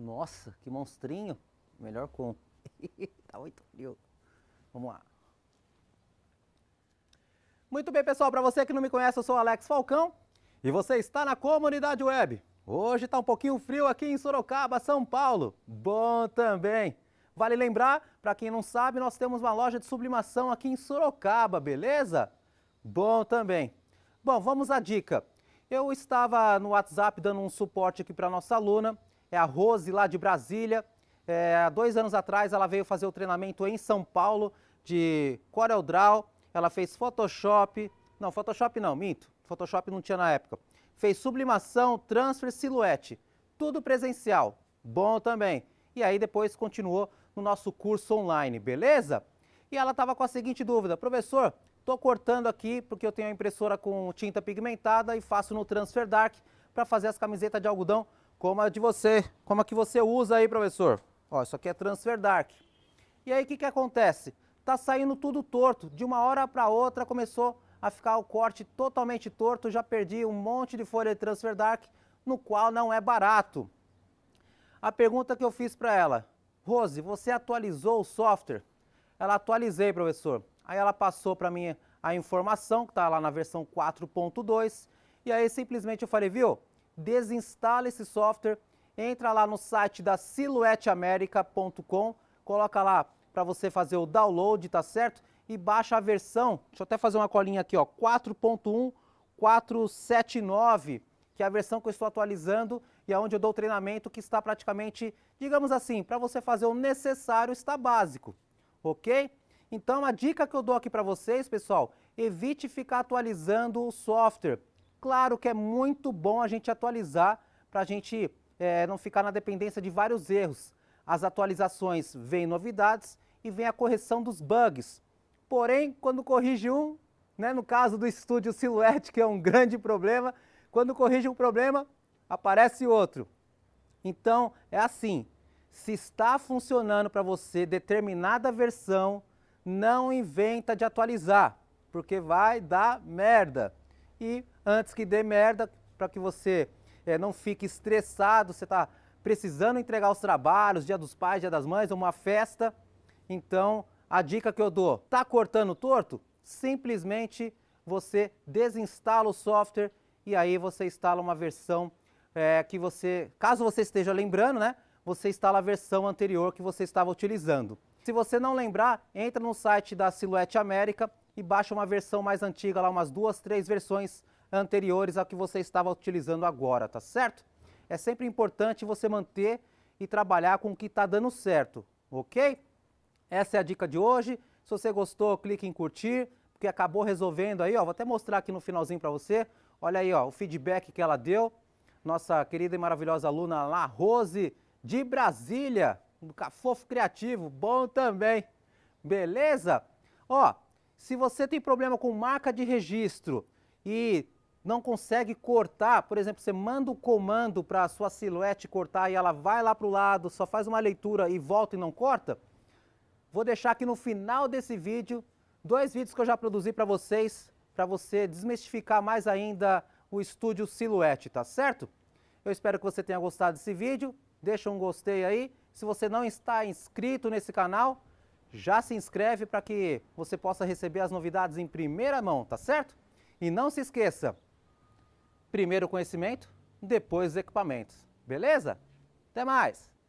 Nossa, que monstrinho. Melhor com. tá muito frio. Vamos lá. Muito bem, pessoal. Para você que não me conhece, eu sou Alex Falcão e você está na comunidade web. Hoje está um pouquinho frio aqui em Sorocaba, São Paulo. Bom também. Vale lembrar, para quem não sabe, nós temos uma loja de sublimação aqui em Sorocaba, beleza? Bom também. Bom, vamos à dica. Eu estava no WhatsApp dando um suporte aqui para nossa aluna é a Rose lá de Brasília. É, dois anos atrás ela veio fazer o treinamento em São Paulo de Corel Draw. Ela fez Photoshop. Não, Photoshop não, minto. Photoshop não tinha na época. Fez sublimação, transfer, silhuete. Tudo presencial. Bom também. E aí depois continuou no nosso curso online, beleza? E ela estava com a seguinte dúvida: professor, estou cortando aqui porque eu tenho a impressora com tinta pigmentada e faço no Transfer Dark para fazer as camisetas de algodão como a de você, como a que você usa aí, professor. Ó, isso aqui é transfer dark. E aí o que, que acontece? Tá saindo tudo torto. De uma hora para outra começou a ficar o corte totalmente torto. Já perdi um monte de folha de transfer dark, no qual não é barato. A pergunta que eu fiz para ela, Rose, você atualizou o software? Ela atualizei, professor. Aí ela passou para mim a informação que está lá na versão 4.2 e aí simplesmente eu falei, viu? desinstala esse software, entra lá no site da silhueteamerica.com, coloca lá para você fazer o download, tá certo? E baixa a versão, deixa eu até fazer uma colinha aqui, ó, 4.1479, que é a versão que eu estou atualizando e é onde eu dou o treinamento que está praticamente, digamos assim, para você fazer o necessário está básico, ok? Então a dica que eu dou aqui para vocês, pessoal, evite ficar atualizando o software. Claro que é muito bom a gente atualizar para a gente é, não ficar na dependência de vários erros. As atualizações vêm novidades e vem a correção dos bugs. Porém, quando corrige um, né, no caso do estúdio Silhouette, que é um grande problema, quando corrige um problema, aparece outro. Então, é assim, se está funcionando para você determinada versão, não inventa de atualizar, porque vai dar merda. E antes que dê merda, para que você é, não fique estressado, você está precisando entregar os trabalhos, dia dos pais, dia das mães, uma festa. Então, a dica que eu dou, tá cortando torto? Simplesmente você desinstala o software e aí você instala uma versão é, que você, caso você esteja lembrando, né? Você instala a versão anterior que você estava utilizando. Se você não lembrar, entra no site da Silhouette América e baixa uma versão mais antiga, lá umas duas, três versões anteriores ao que você estava utilizando agora, tá certo? É sempre importante você manter e trabalhar com o que está dando certo, ok? Essa é a dica de hoje. Se você gostou, clique em curtir, porque acabou resolvendo aí, ó. Vou até mostrar aqui no finalzinho para você. Olha aí, ó, o feedback que ela deu. Nossa querida e maravilhosa aluna lá, Rose, de Brasília, um Cafofo Criativo. Bom também. Beleza? Ó, se você tem problema com marca de registro e não consegue cortar, por exemplo, você manda o um comando para a sua silhuete cortar e ela vai lá para o lado, só faz uma leitura e volta e não corta, vou deixar aqui no final desse vídeo dois vídeos que eu já produzi para vocês, para você desmistificar mais ainda o estúdio silhuete, tá certo? Eu espero que você tenha gostado desse vídeo, deixa um gostei aí. Se você não está inscrito nesse canal, já se inscreve para que você possa receber as novidades em primeira mão, tá certo? E não se esqueça, primeiro o conhecimento, depois os equipamentos, beleza? Até mais!